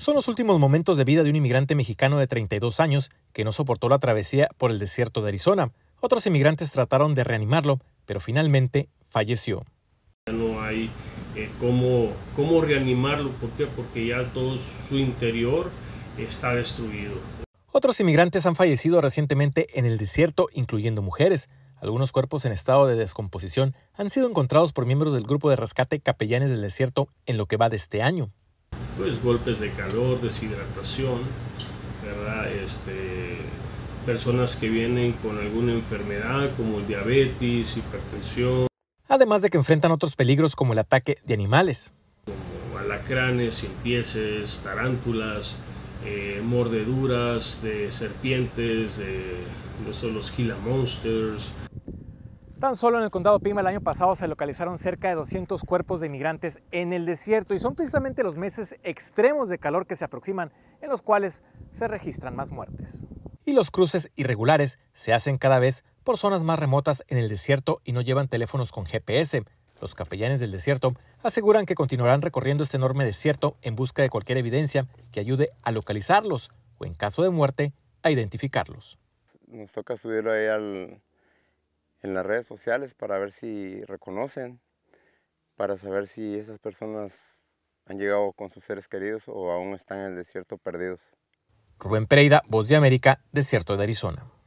Son los últimos momentos de vida de un inmigrante mexicano de 32 años que no soportó la travesía por el desierto de Arizona. Otros inmigrantes trataron de reanimarlo, pero finalmente falleció. Ya no hay eh, cómo, cómo reanimarlo, ¿por Porque ya todo su interior está destruido. Otros inmigrantes han fallecido recientemente en el desierto, incluyendo mujeres. Algunos cuerpos en estado de descomposición han sido encontrados por miembros del grupo de rescate Capellanes del Desierto en lo que va de este año pues golpes de calor, deshidratación, ¿verdad? Este, personas que vienen con alguna enfermedad como diabetes, hipertensión. Además de que enfrentan otros peligros como el ataque de animales. Como alacranes, impieces, tarántulas, eh, mordeduras de serpientes, de no son los Gila Monsters. Tan solo en el condado Pima el año pasado se localizaron cerca de 200 cuerpos de migrantes en el desierto y son precisamente los meses extremos de calor que se aproximan en los cuales se registran más muertes. Y los cruces irregulares se hacen cada vez por zonas más remotas en el desierto y no llevan teléfonos con GPS. Los capellanes del desierto aseguran que continuarán recorriendo este enorme desierto en busca de cualquier evidencia que ayude a localizarlos o en caso de muerte a identificarlos. Nos toca subir ahí al, en las redes sociales para ver si reconocen, para saber si esas personas han llegado con sus seres queridos o aún están en el desierto perdidos. Rubén Pereira, Voz de América, Desierto de Arizona.